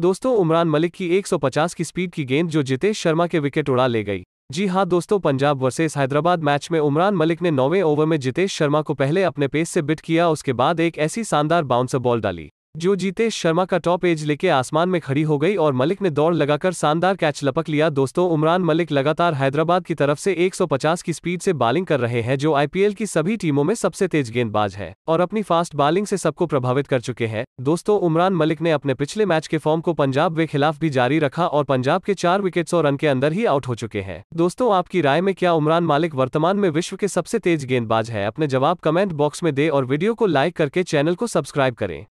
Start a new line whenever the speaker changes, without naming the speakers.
दोस्तों उमरान मलिक की 150 की स्पीड की गेंद जो जितेश शर्मा के विकेट उड़ा ले गई जी हां दोस्तों पंजाब वर्सेस हैदराबाद मैच में उमरान मलिक ने नौवें ओवर में जितेश शर्मा को पहले अपने पेस से बिट किया उसके बाद एक ऐसी शानदार बाउंसर बॉल डाली जो जीते शर्मा का टॉप एज लेके आसमान में खड़ी हो गई और मलिक ने दौड़ लगाकर शानदार कैच लपक लिया दोस्तों उमरान मलिक लगातार हैदराबाद की तरफ से 150 की स्पीड से बॉलिंग कर रहे हैं जो आईपीएल की सभी टीमों में सबसे तेज गेंदबाज है और अपनी फास्ट बॉलिंग से सबको प्रभावित कर चुके हैं दोस्तों उमरान मलिक ने अपने पिछले मैच के फॉर्म को पंजाब के खिलाफ भी जारी रखा और पंजाब के चार विकेट और रन के अंदर ही आउट हो चुके हैं दोस्तों आपकी राय में क्या उमरान मालिक वर्तमान में विश्व के सबसे तेज गेंदबाज है अपने जवाब कमेंट बॉक्स में दे और वीडियो को लाइक करके चैनल को सब्सक्राइब करें